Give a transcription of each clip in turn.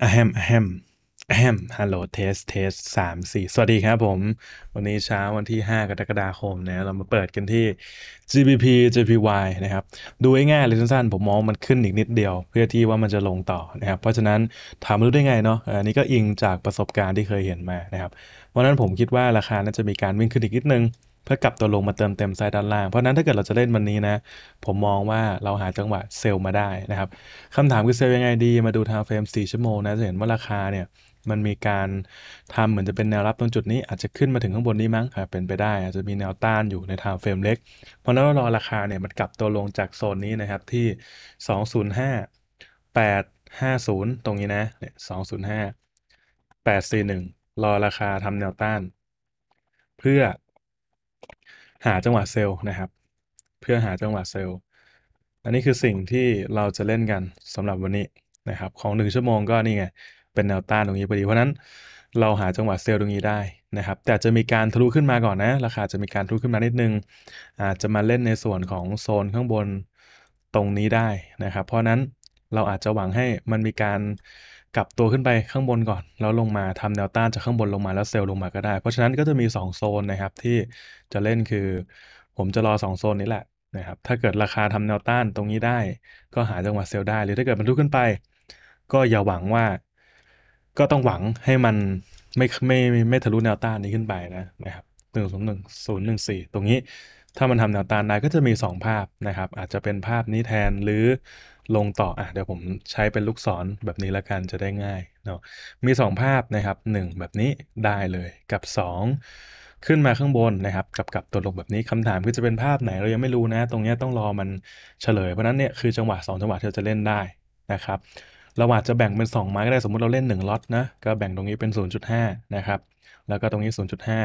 อะแฮมอะแฮมอะแฮมฮัลโหล เทสเทสสามสี่สวัสดีครับผม วันนี้เช้าวันที่ 5 กรกฎาคมนะ เรามาเปิดกันที่ GBP JPY นะครับ ดูง่ายๆเลยสั้นๆ ผมมองมันขึ้นอีกนิดเดียว เพื่อที่ว่ามันจะลงต่อนะครับ เพราะฉะนั้นถามรู้ได้ไงเนาะอันนี้ก็อิงจากประสบการณ์ที่เคยเห็นมานะครับเพราะนั้นผมคิดว่าราคาน่าจะมีการวิ่งขึ้นอีกนิดนึงเพื่อกลับตัวลงมาเติมเต็มไซด์ด้านล่าง เพราะนั้นถ้าเกิดเราจะเล่นวันนี้นะ ผมมองว่าเราหาจังหวะเซลล์มาได้นะครับ คำถามคือเซลล์ยังไงดี มาดูทางเฟรม4ชั่วโมงนะจะเห็นว่าราคาเนี่ย มันมีการทำเหมือนจะเป็นแนวรับตรงจุดนี้ อาจจะขึ้นมาถึงข้างบนนี้มั้งครับเป็นไปได้ อาจจะมีแนวต้านอยู่ในทางเฟรมเล็ก เพราะนั้นรอราคาเนี่ยมันกลับตัวลงจากโซนนี้นะครับ ที่205 850ตรงนี้นะนี่205 841รอราคาทำแนวต้าน เพื่อหาจังหวะเซลล์นะครับ เพื่อหาจังหวะเซลล์อันนี้คือสิ่งที่เราจะเล่นกันสำหรับวันนี้นะครับ ของ1ชั่วโมงก็นี่ไงเป็นแนวต้านตรงนี้พอดี เพราะนั้นเราหาจังหวะเซลล์ตรงนี้ได้นะครับ แต่จะมีการทะลุขึ้นมาก่อนนะราคาจะมีการทะลุขึ้นมานิดนึงอาจจะมาเล่นในส่วนของโซนข้างบนตรงนี้ได้นะครับ เพราะนั้นเราอาจจะหวังให้มันมีการกลับตัวขึ้นไปข้างบนก่อน แล้วลงมาทำแนวต้านจากข้างบนลงมาแล้วเซลล์ลงมาก็ได้ เพราะฉะนั้นก็จะมี 2 โซนนะครับที่จะเล่นคือ ผมจะรอ 2 โซนนี้แหละนะครับถ้าเกิดราคาทำแนวต้านตรงนี้ได้ ก็หาจังหวะเซลล์ได้ หรือถ้าเกิดมันลุกขึ้นไป ก็อย่าหวังว่าก็ต้องหวังให้มันไม่ไม่ไม่ทะลุแนวต้านนี้ขึ้นไปนะนะครับหนึ่งศูนย์หนึ่งศูนย์หนึ่งสี่ตรงนี้ถ้ามันทำแนวต้านได้ก็จะมี 2 ภาพนะครับ อาจจะเป็นภาพนี้แทนหรือลงต่อ อ่ะ เดี๋ยวผมใช้เป็นลูกศรแบบนี้ ละกัน จะได้ง่ายเนาะ มี 2 ภาพนะครับ 1 แบบนี้ได้เลย กับ 2 ขึ้นมาข้างบนนะครับ กับกับตัวลงแบบนี้คำถามคือจะเป็นภาพไหน เรายังไม่รู้นะ ตรงนี้ต้องรอมันเฉลย เพราะนั้นเนี่ยคือจังหวะ2จังหวะที่เราจะเล่นได้นะครับ เราอาจจะแบ่งเป็น2ไม้ก็ได้ สมมติเราเล่น1ล็อตนะ ก็แบ่งตรงนี้เป็น0.5นะครับ แล้วก็ตรงนี้ 0.5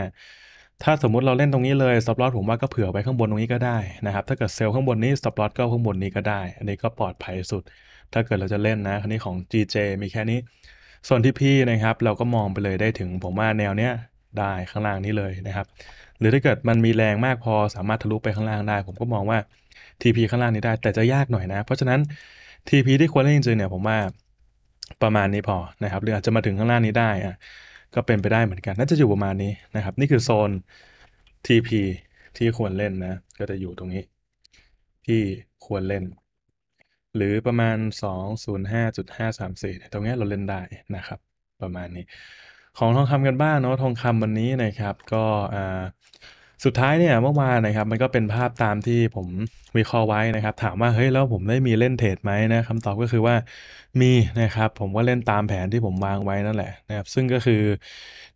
ถ้าสมมุติเราเล่นตรงนี้เลย stop loss ผมว่าก็เผื่อไว้ข้างบนตรงนี้ก็ได้นะครับถ้าเกิดเซลล์ข้างบนนี้ stop loss ก็ข้างบนนี้ก็ได้ อันนี้ก็ปลอดภัยสุด ถ้าเกิดเราจะเล่นนะคันนี้ของ GJ มีแค่นี้ ส่วนที่พี่นะครับ เราก็มองไปเลยได้ถึงผมว่าแนวเนี้ยได้ข้างล่างนี้เลยนะครับ หรือถ้าเกิดมันมีแรงมากพอสามารถทะลุไปข้างล่างได้ ผมก็มองว่า TP ข้างล่างนี้ได้แต่จะยากหน่อยนะ เพราะฉะนั้น TP ที่ควรเล่นจริงๆเนี่ยผมว่าประมาณนี้พอนะครับ หรืออาจจะมาถึงข้างล่างนี้ได้อะก็เป็นไปได้เหมือนกัน น่าจะอยู่ประมาณนี้นะครับ นี่คือโซน TP ที่ควรเล่นนะ ก็จะอยู่ตรงนี้ ที่ควรเล่น หรือประมาณ 205.534 ตรงนี้เราเล่นได้นะครับ ประมาณนี้ของทองคำกันบ้างเนาะทองคำวันนี้นะครับก็อ่าสุดท้ายเนี่ยเมื่อวานนะครับมันก็เป็นภาพตามที่ผมวิเคราะห์ไว้นะครับถามว่าเฮ้ยแล้วผมได้มีเล่นเทรดไหมนะคำตอบก็คือว่ามีนะครับผมก็เล่นตามแผนที่ผมวางไว้นั่นแหละนะครับซึ่งก็คือ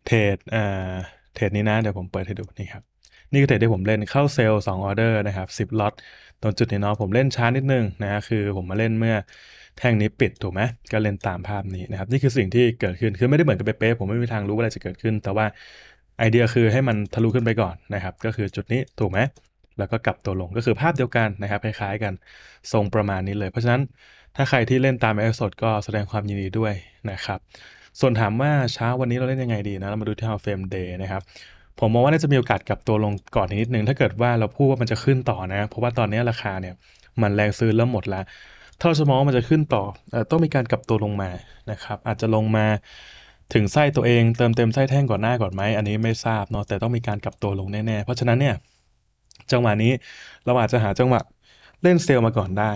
เทรดอ่าเทรดนี้นะ เดี๋ยวผมเปิดให้ดู นี่ครับนี่คือเทรดที่ผมเล่นเข้าเซลล์สองออเดอร์นะครับสิบล็อตตรงจุดนี้เนาะผมเล่นช้านิดนึงนะคคือผมมาเล่นเมื่อแท่งนี้ปิดถูกไหมก็เล่นตามภาพนี้นะครับนี่คือสิ่งที่เกิดขึ้นคือไม่ได้เหมือนกับเป๊ะผมไม่มีทางรู้ว่าอะไรจะเกิดขึ้น แต่ว่าไอเดียคือให้มันทะลุขึ้นไปก่อนนะครับก็คือจุดนี้ถูกไหมแล้วก็กลับตัวลงก็คือภาพเดียวกันนะครับคล้ายๆกันทรงประมาณนี้เลย เพราะฉะนั้นถ้าใครที่เล่นตามแอร์สดก็แสดงความยินดีด้วยนะครับส่วนถามว่าเช้าวันนี้เราเล่นยังไงดีนะเรามาดูที่ฮาวเฟมเดย์นะครับผมมองว่าน่าจะมีโอกาสกลับตัวลงก่อนนิดนึง ถ้าเกิดว่าเราพูดว่ามันจะขึ้นต่อนะเพราะว่าตอนนี้ราคาเนี่ยมันแรงซื้อแล้วหมดละถ้าเราจะมองว่ามันจะขึ้นต่อ ต้องมีการกลับตัวลงมานะครับอาจจะลงมาถึงไส้ตัวเองเติมเต็มไส้แท่งก่อนหน้าก่อนไหมอันนี้ไม่ทราบเนาะแต่ต้องมีการกลับตัวลงแน่ๆเพราะฉะนั้นเนี่ยจังหวะนี้เราอาจจะหาจังหวะเล่นเซลล์มาก่อนได้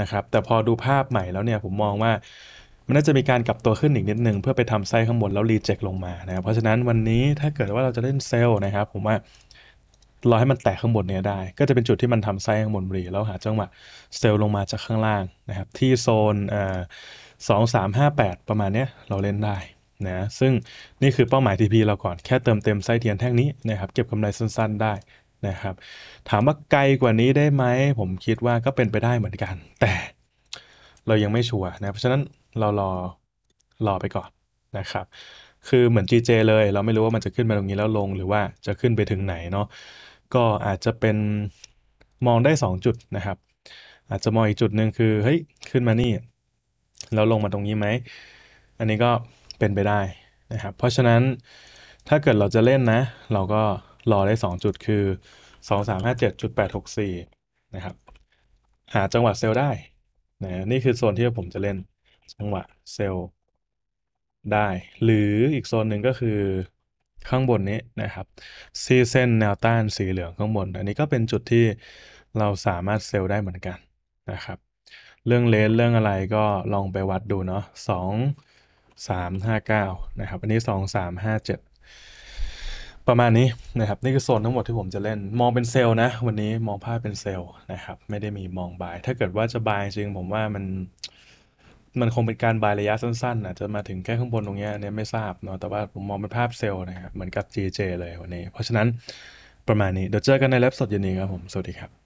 นะครับแต่พอดูภาพใหม่แล้วเนี่ยผมมองว่ามันน่าจะมีการกลับตัวขึ้นอีกนิดนึงเพื่อไปทำไส้ข้างบนแล้วรีเจ็คลงมานะเพราะฉะนั้นวันนี้ถ้าเกิดว่าเราจะเล่นเซลล์นะครับผมว่ารอให้มันแตกข้างบนเนี้ยได้ ก็จะเป็นจุดที่มันทำไส้ข้างบนรีแล้วหาจังหวะเซลล์ลงมาจากข้างล่างนะครับที่โซนสองสามห้าแปดประมาณเนี้ยเราเล่นได้นะซึ่งนี่คือเป้าหมาย TP เราก่อนแค่เติมเต็มไส้เทียนแท่งนี้นะครับเก็บกำไรสั้น ๆ ได้นะครับ ถามว่าไกลกว่านี้ได้ไหม ผมคิดว่าก็เป็นไปได้เหมือนกัน แต่เรายังไม่ชัวร์นะเพราะฉะนั้นเรารอรอไปก่อนนะครับคือเหมือน GJ เลย เราไม่รู้ว่ามันจะขึ้นมาตรงนี้แล้วลงหรือว่าจะขึ้นไปถึงไหนเนาะก็อาจจะเป็นมองได้ 2 จุดนะครับ อาจจะมองอีกจุดหนึ่งคือเฮ้ยขึ้นมานี่แล้วลงมาตรงนี้ไหมอันนี้ก็เป็นไปได้นะครับ เพราะฉะนั้นถ้าเกิดเราจะเล่นนะ เราก็ รอได้ 2 จุดคือ 2 3 5 7 8 6 4นะครับหาจังหวะเซลล์ได้นะนี่คือโซนที่ผมจะเล่น จังหวะเซลล์ได้ หรืออีกโซนหนึ่งก็คือข้างบนนี้นะครับซีเส้นแนวต้านสีเหลืองข้างบนอันนี้ก็เป็นจุดที่เราสามารถเซลล์ได้เหมือนกันนะครับ เรื่องเลนเรื่องอะไรก็ลองไปวัดดูเนาะสอง359นะครับอันนี้2357 ประมาณนี้นะครับนี่คือโซนทั้งหมดที่ผมจะเล่น มองเป็นเซลล์นะวันนี้มองภาพเป็นเซลล์นะครับไม่ได้มีมองบาย ถ้าเกิดว่าจะบายจริงผมว่ามันมันคงเป็นการบายระยะสั้นๆนะจะมาถึงแค่ข้างบนตรงนี้เนี่ยไม่ทราบเนาะแต่ว่าผมมองเป็นภาพเซลล์นะครับเหมือนกับ GJ เลยวันนี้ เพราะฉะนั้นประมาณนี้เดี๋ยวเจอกันในเล็บสดเย็นนี้ครับผมสวัสดีครับ